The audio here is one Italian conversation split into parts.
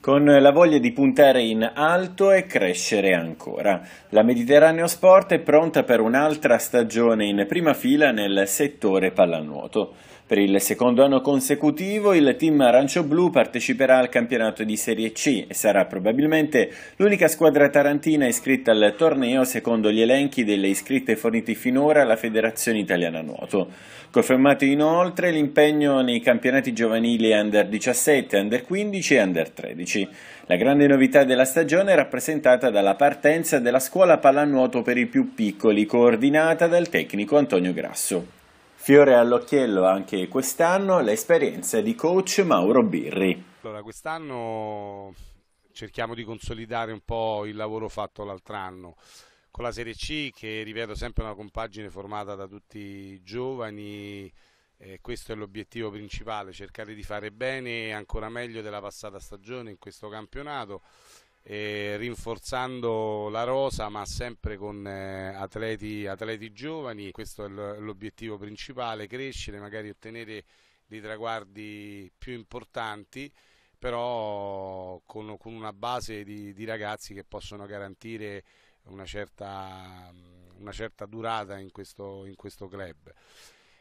con la voglia di puntare in alto e crescere ancora. La Mediterraneo Sport è pronta per un'altra stagione in prima fila nel settore pallanuoto. Per il secondo anno consecutivo il team arancio-blu parteciperà al campionato di Serie C e sarà probabilmente l'unica squadra tarantina iscritta al torneo secondo gli elenchi delle iscritte forniti finora alla Federazione Italiana Nuoto. Confermato inoltre l'impegno nei campionati giovanili Under 17, Under 15 e Under 13. La grande novità della stagione è rappresentata dalla partenza della scuola pallanuoto per i più piccoli, coordinata dal tecnico Antonio Grasso. Fiore all'occhiello anche quest'anno l'esperienza di coach Mauro Birri. Allora, quest'anno cerchiamo di consolidare un po' il lavoro fatto l'altro anno con la Serie C che ripeto sempre una compagine formata da tutti i giovani eh, questo è l'obiettivo principale cercare di fare bene e ancora meglio della passata stagione in questo campionato eh, rinforzando la rosa ma sempre con eh, atleti, atleti giovani, questo è l'obiettivo principale, crescere, magari ottenere dei traguardi più importanti però con, con una base di, di, ragazzi che possono garantire una certa, una certa durata in questo, in questo club.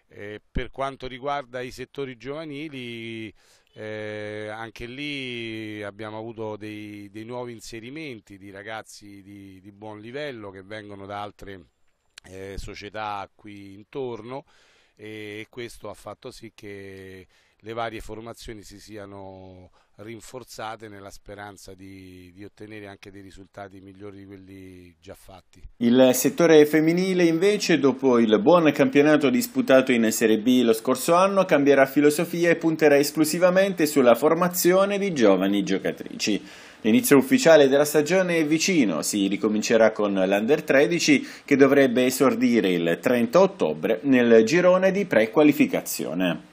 Eh, per quanto riguarda i settori giovanili, eh, anche lì abbiamo avuto dei, dei, nuovi inserimenti di ragazzi di, di buon livello che vengono da altre eh, società qui intorno e questo ha fatto sì che le varie formazioni si siano rinforzate nella speranza di, di, ottenere anche dei risultati migliori di quelli già fatti. Il settore femminile invece, dopo il buon campionato disputato in Serie B lo scorso anno, cambierà filosofia e punterà esclusivamente sulla formazione di giovani giocatrici. L'inizio ufficiale della stagione è vicino, si ricomincerà con l'Under 13 che dovrebbe esordire il 30 ottobre nel girone di prequalificazione.